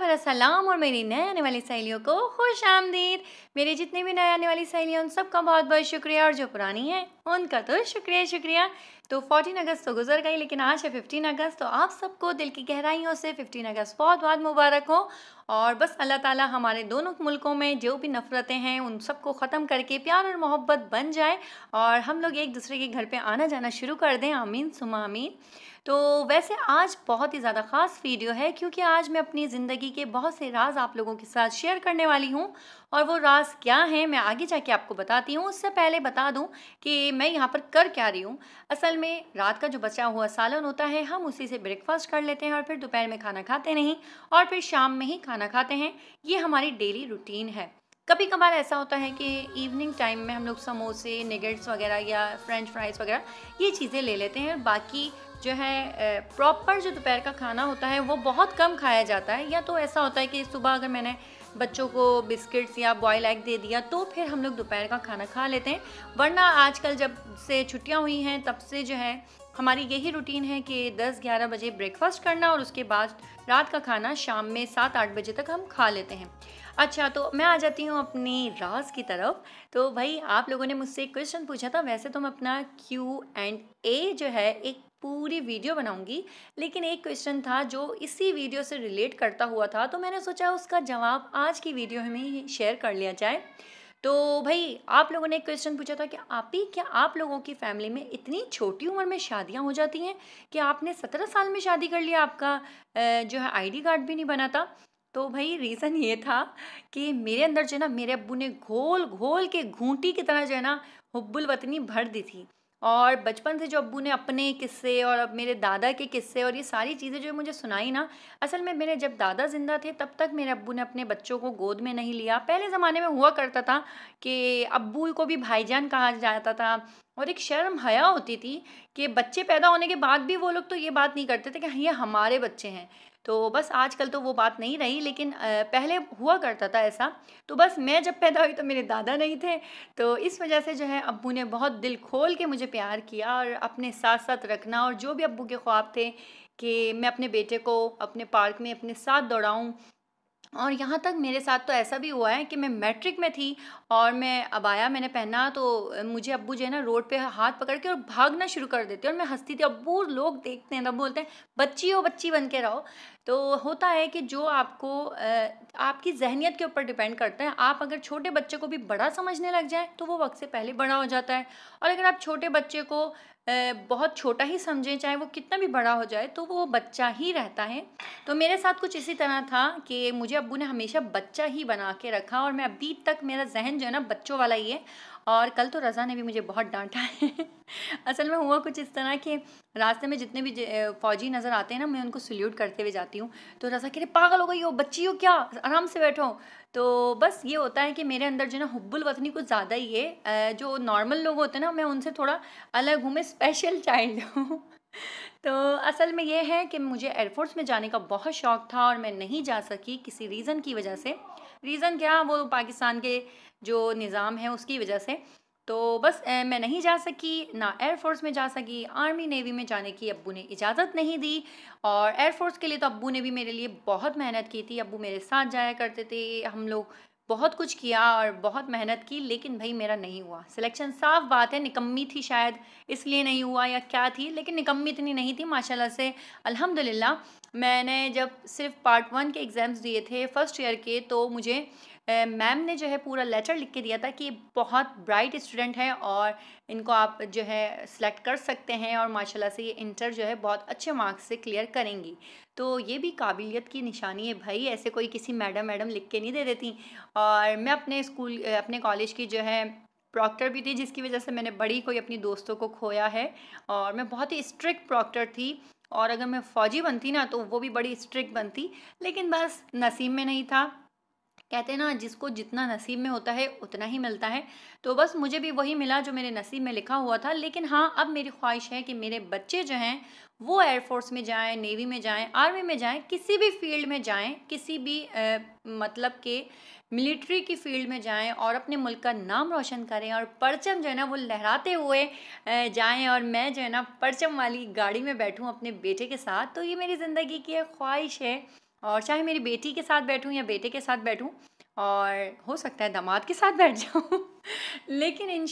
भरा सलाम और मेरी नए आने वाली सहेलियों को खुश आमदीद मेरे जितने भी नए आने वाली सहेलियाँ उन सबका बहुत बहुत शुक्रिया और जो पुरानी हैं उनका तो शुक्रिया शुक्रिया तो 14 अगस्त तो गुजर गई लेकिन आज है 15 अगस्त तो आप सबको दिल की गहराइयों से 15 अगस्त बहुत बहुत मुबारक हो और बस अल्लाह ताला हमारे दोनों मुल्कों में जो भी नफ़रतें हैं उन सबको ख़त्म करके प्यार और मोहब्बत बन जाए और हम लोग एक दूसरे के घर पे आना जाना शुरू कर दें आमीन सुमा आमीन तो वैसे आज बहुत ही ज़्यादा ख़ास वीडियो है क्योंकि आज मैं अपनी ज़िंदगी के बहुत से राज आप लोगों के साथ शेयर करने वाली हूँ और वो राज क्या है मैं आगे जाके आपको बताती हूँ उससे पहले बता दूँ कि मैं यहाँ पर कर क्या रही हूँ असल में रात का जो बचा हुआ सालन होता है हम उसी से ब्रेकफास्ट कर लेते हैं और फिर दोपहर में खाना खाते नहीं और फिर शाम में ही खाना खाते हैं ये हमारी डेली रूटीन है कभी कभार ऐसा होता है कि इवनिंग टाइम में हम लोग समोसे निगेट्स वगैरह या फ्रेंच फ्राइज़ वगैरह ये चीज़ें ले लेते हैं और बाकी जो है प्रॉपर जो दोपहर का खाना होता है वो बहुत कम खाया जाता है या तो ऐसा होता है कि सुबह अगर मैंने बच्चों को बिस्किट्स या बॉयल एग दे दिया तो फिर हम लोग दोपहर का खाना खा लेते हैं वरना आजकल जब से छुट्टियाँ हुई हैं तब से जो है हमारी यही रूटीन है कि 10-11 बजे ब्रेकफास्ट करना और उसके बाद रात का खाना शाम में सात आठ बजे तक हम खा लेते हैं अच्छा तो मैं आ जाती हूँ अपनी राज की तरफ तो भाई आप लोगों ने मुझसे एक क्वेश्चन पूछा था वैसे तो हम अपना क्यू एंड ए जो है एक पूरी वीडियो बनाऊंगी लेकिन एक क्वेश्चन था जो इसी वीडियो से रिलेट करता हुआ था तो मैंने सोचा उसका जवाब आज की वीडियो में ही शेयर कर लिया जाए तो भाई आप लोगों ने एक क्वेश्चन पूछा था कि आप ही क्या आप लोगों की फैमिली में इतनी छोटी उम्र में शादियां हो जाती हैं कि आपने सत्रह साल में शादी कर लिया आपका जो है आईडी कार्ड भी नहीं बना था तो भाई रीज़न ये था कि मेरे अंदर जो है ना मेरे अब्बू ने घोल घोल के घूंटी की तरह जो है ना हुब्बुल वतनी भर दी थी और बचपन से जो अबू ने अपने किस्से और अब मेरे दादा के किस्से और ये सारी चीज़ें जो मुझे सुनाई ना असल में मेरे जब दादा ज़िंदा थे तब तक मेरे अबू ने अपने बच्चों को गोद में नहीं लिया पहले ज़माने में हुआ करता था कि अबू को भी भाईजान कहा जाता था और एक शर्म हया होती थी कि बच्चे पैदा होने के बाद भी वो लोग तो ये बात नहीं करते थे कि हाँ, ये हमारे बच्चे हैं तो बस आजकल तो वो बात नहीं रही लेकिन पहले हुआ करता था ऐसा तो बस मैं जब पैदा हुई तो मेरे दादा नहीं थे तो इस वजह से जो है अब्बू ने बहुत दिल खोल के मुझे प्यार किया और अपने साथ साथ रखना और जो भी अब्बू के ख्वाब थे कि मैं अपने बेटे को अपने पार्क में अपने साथ दौड़ाऊँ और यहाँ तक मेरे साथ तो ऐसा भी हुआ है कि मैं मैट्रिक में थी और मैं अब आया मैंने पहना तो मुझे अब्बू जो है ना रोड पे हाथ पकड़ के और भागना शुरू कर देते और मैं हंसती थी अब्बू लोग देखते हैं तब बोलते हैं बच्ची हो बच्ची बन के रहो तो होता है कि जो आपको आपकी जहनीत के ऊपर डिपेंड करता है आप अगर छोटे बच्चे को भी बड़ा समझने लग जाएं तो वो वक्त से पहले बड़ा हो जाता है और अगर आप छोटे बच्चे को बहुत छोटा ही समझें चाहे वो कितना भी बड़ा हो जाए तो वो बच्चा ही रहता है तो मेरे साथ कुछ इसी तरह था कि मुझे अबू ने हमेशा बच्चा ही बना के रखा और मैं अभी तक मेरा जहन जो है ना बच्चों वाला ही है और कल तो रज़ा ने भी मुझे बहुत डांटा है असल में हुआ कुछ इस तरह कि रास्ते में जितने भी फ़ौजी नज़र आते हैं ना मैं उनको सल्यूट करते हुए जाती हूँ तो रज़ा कह रहे पागल हो गई हो बच्ची हो क्या आराम से बैठो तो बस ये होता है कि मेरे अंदर जो ना हब्बुल वतनी कुछ ज़्यादा ही है जो नॉर्मल लोग होते हैं ना मैं उनसे थोड़ा अलग हूँ मैं स्पेशल चाइल्ड हूँ तो असल में ये है कि मुझे एयरफोर्स में जाने का बहुत शौक़ था और मैं नहीं जा सकी किसी रीज़न की वजह से रीज़न क्या वो तो पाकिस्तान के जो निज़ाम है उसकी वजह से तो बस मैं नहीं जा सकी ना एयरफोर्स में जा सकी आर्मी नेवी में जाने की अब्बू ने इजाज़त नहीं दी और एयरफोर्स के लिए तो अब्बू ने भी मेरे लिए बहुत मेहनत की थी अब्बू मेरे साथ जाया करते थे हम लोग बहुत कुछ किया और बहुत मेहनत की लेकिन भाई मेरा नहीं हुआ सिलेक्शन साफ बात है निकम्मी थी शायद इसलिए नहीं हुआ या क्या थी लेकिन निकम्मी इतनी नहीं थी माशाल्लाह से अल्हम्दुलिल्लाह मैंने जब सिर्फ पार्ट वन के एग्ज़ाम्स दिए थे फर्स्ट ईयर के तो मुझे मैम ने जो है पूरा लेटर लिख के दिया था कि बहुत ब्राइट स्टूडेंट हैं और इनको आप जो है सिलेक्ट कर सकते हैं और माशाल्लाह से ये इंटर जो है बहुत अच्छे मार्क्स से क्लियर करेंगी तो ये भी काबिलियत की निशानी है भाई ऐसे कोई किसी मैडम मैडम लिख के नहीं दे देती और मैं अपने स्कूल अपने कॉलेज की जो है प्रॉक्टर भी थी जिसकी वजह से मैंने बड़ी कोई अपनी दोस्तों को खोया है और मैं बहुत ही स्ट्रिक्ट प्रॉक्टर थी और अगर मैं फ़ौजी बनती ना तो वो भी बड़ी स्ट्रिक्ट बनती लेकिन बस नसीब में नहीं था कहते हैं ना जिसको जितना नसीब में होता है उतना ही मिलता है तो बस मुझे भी वही मिला जो मेरे नसीब में लिखा हुआ था लेकिन हाँ अब मेरी ख्वाहिश है कि मेरे बच्चे जो हैं वो एयरफोर्स में जाएं नेवी में जाएं आर्मी में जाएं किसी भी फील्ड में जाएं किसी भी आ, मतलब के मिलिट्री की फील्ड में जाएं और अपने मुल्क का नाम रोशन करें और परचम जो है ना वो लहराते हुए जाएं और मैं जो है ना परचम वाली गाड़ी में बैठूं अपने बेटे के साथ तो ये मेरी ज़िंदगी की एक ख्वाहिश है और चाहे मेरी बेटी के साथ बैठूँ या बेटे के साथ बैठूँ और हो सकता है दामाद के साथ बैठ जाऊँ लेकिन इन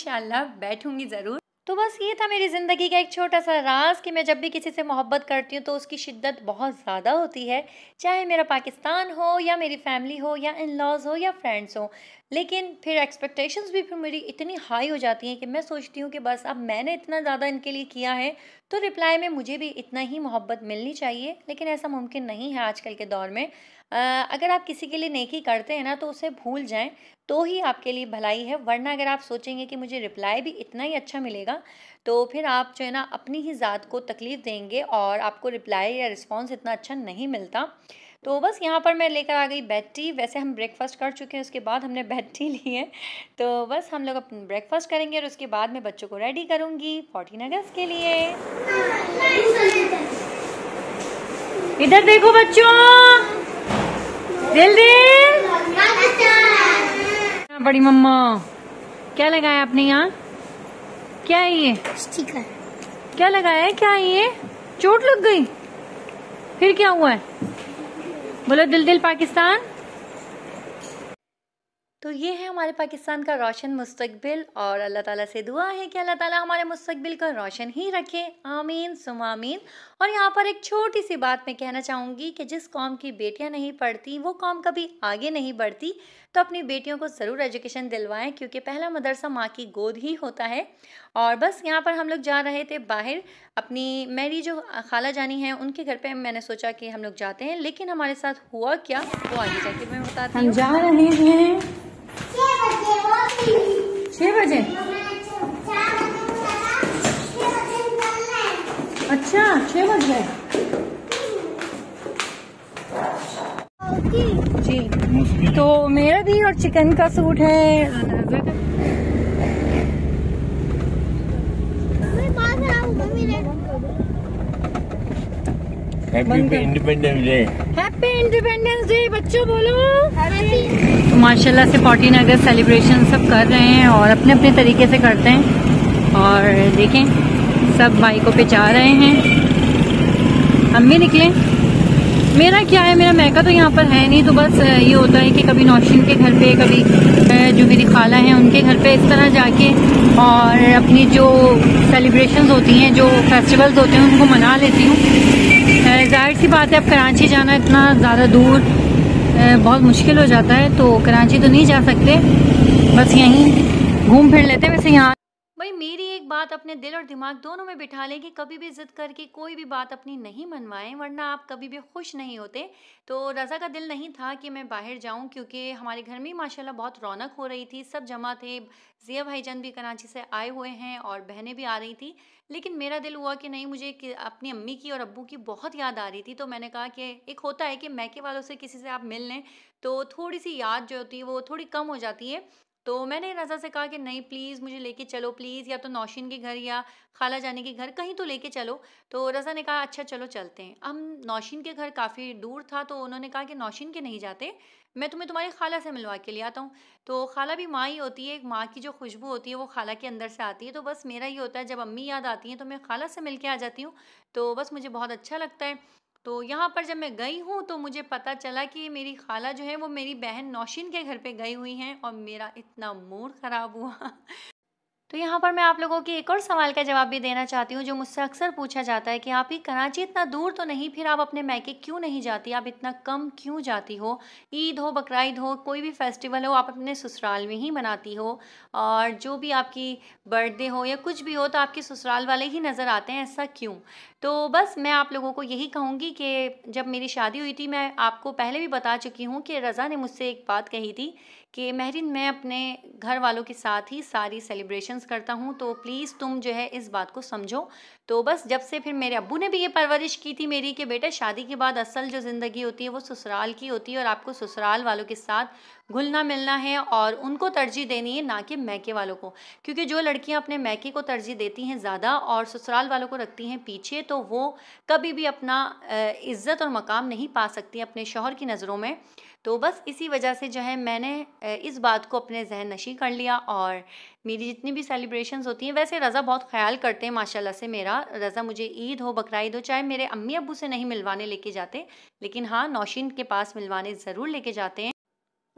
बैठूँगी ज़रूर तो बस ये था मेरी ज़िंदगी का एक छोटा सा राज कि मैं जब भी किसी से मोहब्बत करती हूँ तो उसकी शिद्दत बहुत ज़्यादा होती है चाहे मेरा पाकिस्तान हो या मेरी फैमिली हो या इन लॉज़ हो या फ्रेंड्स हो लेकिन फिर एक्सपेक्टेशंस भी फिर मेरी इतनी हाई हो जाती हैं कि मैं सोचती हूँ कि बस अब मैंने इतना ज़्यादा इनके लिए किया है तो रिप्लाई में मुझे भी इतना ही मोहब्बत मिलनी चाहिए लेकिन ऐसा मुमकिन नहीं है आजकल के दौर में आ, अगर आप किसी के लिए नेकी करते हैं ना तो उसे भूल जाएं तो ही आपके लिए भलाई है वरना अगर आप सोचेंगे कि मुझे रिप्लाई भी इतना ही अच्छा मिलेगा तो फिर आप जो है ना अपनी ही ज़ात को तकलीफ़ देंगे और आपको रिप्लाई या रिस्पॉन्स इतना अच्छा नहीं मिलता तो बस यहाँ पर मैं लेकर आ गई बेड टी वैसे हम ब्रेकफास्ट कर चुके हैं उसके बाद हमने बेड टी ली है तो बस हम लोग अपना ब्रेकफास्ट करेंगे और उसके बाद मैं बच्चों को रेडी करूँगी फोर्टीन अगस्त के लिए इधर देखो बच्चों जल्दी हाँ, बड़ी मम्मा क्या लगाया आपने यहाँ क्या है ये स्टिकर क्या लगाया है क्या है ये चोट लग गई फिर क्या हुआ है बोलो दिल दिल पाकिस्तान तो ये है हमारे पाकिस्तान का रोशन मुस्तबिल और अल्लाह ताला से दुआ है कि अल्लाह ताला हमारे मुस्तबिल का रोशन ही रखे आमीन सुमामीन और यहाँ पर एक छोटी सी बात मैं कहना चाहूँगी कि जिस कॉम की बेटियाँ नहीं पढ़ती वो कॉम कभी आगे नहीं बढ़ती तो अपनी बेटियों को ज़रूर एजुकेशन दिलवाएं क्योंकि पहला मदरसा माँ की गोद ही होता है और बस यहाँ पर हम लोग जा रहे थे बाहर अपनी मेरी जो खाला जानी है उनके घर पे मैंने सोचा कि हम लोग जाते हैं लेकिन हमारे साथ हुआ क्या वो आगे जाके मैं बताती हूँ जा रहे हैं छह बजे अच्छा छह बजे जी तो मेरा भी और चिकन का सूट है हाँ, हाँ, हाँ। हैप्पी इंडिपेंडेंस डे बच्चों बोलो तो माशाल्लाह से फोर्टीन अगस्त सेलिब्रेशन सब कर रहे हैं और अपने अपने तरीके से करते हैं और देखें सब बाइकों पे जा रहे हैं हम भी निकले मेरा क्या है मेरा मैका तो यहाँ पर है नहीं तो बस ये होता है कि कभी नौशिन के घर पे कभी जो मेरी खाला हैं उनके घर पे इस तरह जाके और अपनी जो सेलिब्रेशंस होती हैं जो फेस्टिवल्स होते हैं उनको मना लेती हूँ जाहिर सी बात है अब कराची जाना इतना ज़्यादा दूर बहुत मुश्किल हो जाता है तो कराची तो नहीं जा सकते बस यहीं घूम फिर लेते हैं वैसे यहाँ बात अपने दिल और दिमाग दोनों में बिठा लें कि कभी भी जिद करके कोई भी बात अपनी नहीं मनवाएं वरना आप कभी भी खुश नहीं होते तो रज़ा का दिल नहीं था कि मैं बाहर जाऊं क्योंकि हमारे घर में माशाल्लाह बहुत रौनक हो रही थी सब जमा थे जिया भाईजान भी कराची से आए हुए हैं और बहनें भी आ रही थी लेकिन मेरा दिल हुआ कि नहीं मुझे अपनी अम्मी की और अबू की बहुत याद आ रही थी तो मैंने कहा कि एक होता है कि मैके वालों से किसी से आप मिल लें तो थोड़ी सी याद जो होती है वो थोड़ी कम हो जाती है तो मैंने रज़ा से कहा कि नहीं प्लीज़ मुझे लेके चलो प्लीज़ या तो नौशीन के घर या खाला जाने के घर कहीं तो लेके चलो तो रज़ा ने कहा अच्छा चलो चलते हैं हम नौशीन के घर काफ़ी दूर था तो उन्होंने कहा कि नौशीन के नहीं जाते मैं तुम्हें तुम्हारी खाला से मिलवा के ले आता हूँ तो खाला भी माँ ही होती है एक माँ की जो खुशबू होती है वो खाला के अंदर से आती है तो बस मेरा ही होता है जब अम्मी याद आती हैं तो मैं खाला से मिल के आ जाती हूँ तो बस मुझे बहुत अच्छा लगता है तो यहाँ पर जब मैं गई हूँ तो मुझे पता चला कि मेरी खाला जो है वो मेरी बहन नौशीन के घर पे गई हुई हैं और मेरा इतना मूड ख़राब हुआ तो यहाँ पर मैं आप लोगों के एक और सवाल का जवाब भी देना चाहती हूँ जो मुझसे अक्सर पूछा जाता है कि आप ही कराची इतना दूर तो नहीं फिर आप अपने मैके क्यों नहीं जाती आप इतना कम क्यों जाती हो ईद हो बकर हो कोई भी फेस्टिवल हो आप अपने ससुराल में ही मनाती हो और जो भी आपकी बर्थडे हो या कुछ भी हो तो आपके ससुराल वाले ही नज़र आते हैं ऐसा क्यों तो बस मैं आप लोगों को यही कहूँगी कि जब मेरी शादी हुई थी मैं आपको पहले भी बता चुकी हूँ कि रज़ा ने मुझसे एक बात कही थी कि महरिन मैं अपने घर वालों के साथ ही सारी सेलिब्रेशंस करता हूँ तो प्लीज़ तुम जो है इस बात को समझो तो बस जब से फिर मेरे अबू ने भी ये परवरिश की थी मेरी कि बेटा शादी के बाद असल जो ज़िंदगी होती है वो ससुराल की होती है और आपको ससुराल वालों के साथ घुलना मिलना है और उनको तरजीह देनी है ना कि मैके वालों को क्योंकि जो लड़कियाँ अपने मैके को तरजीह देती हैं ज़्यादा और ससुराल वालों को रखती हैं पीछे तो तो वो कभी भी अपना इज़्ज़त और मकाम नहीं पा सकती अपने शोहर की नज़रों में तो बस इसी वजह से जो है मैंने इस बात को अपने जहन नशी कर लिया और मेरी जितनी भी सेलिब्रेशंस होती हैं वैसे रज़ा बहुत ख्याल करते हैं माशाल्लाह से मेरा रज़ा मुझे ईद हो बकर हो चाहे मेरे अम्मी अबू से नहीं मिलवाने लेके जाते लेकिन हाँ नौशीन के पास मिलवाने ज़रूर लेके जाते हैं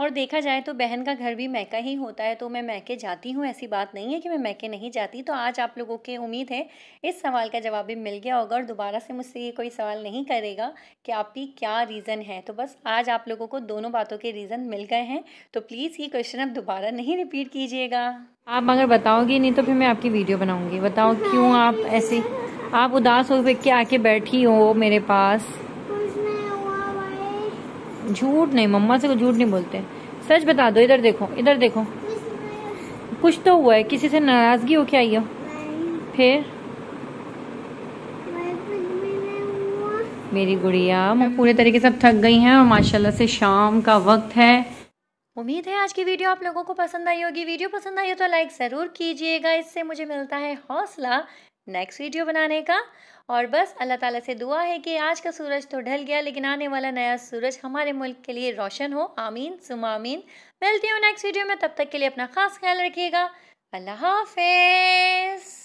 और देखा जाए तो बहन का घर भी मैका ही होता है तो मैं मैके जाती हूँ ऐसी बात नहीं है कि मैं मैके नहीं जाती तो आज आप लोगों के उम्मीद है इस सवाल का जवाब भी मिल गया होगा और दोबारा से मुझसे ये कोई सवाल नहीं करेगा कि आपकी क्या रीज़न है तो बस आज आप लोगों को दोनों बातों के रीज़न मिल गए हैं तो प्लीज़ ये क्वेश्चन अब दोबारा नहीं रिपीट कीजिएगा आप अगर बताओगी नहीं तो फिर मैं आपकी वीडियो बनाऊँगी बताओ क्यों आप ऐसे आप उदास हो के आके बैठी हो मेरे पास झूठ नहीं मम्मा से तो झूठ नहीं बोलते सच बता दो इधर देखो इधर देखो कुछ तो हुआ है किसी से नाराजगी हो क्या आई हो फिर मेरी गुड़िया मैं पूरे तरीके से थक गई हैं और माशाल्लाह से शाम का वक्त है उम्मीद है आज की वीडियो आप लोगों को पसंद आई होगी वीडियो पसंद आई हो तो लाइक ज़रूर कीजिएगा इससे मुझे मिलता है हौसला नेक्स्ट वीडियो बनाने का और बस अल्लाह ताला से दुआ है कि आज का सूरज तो ढल गया लेकिन आने वाला नया सूरज हमारे मुल्क के लिए रोशन हो आमीन आमीन मिलती हूँ नेक्स्ट वीडियो में तब तक के लिए अपना खास ख्याल रखिएगा अल्लाह हाफिज़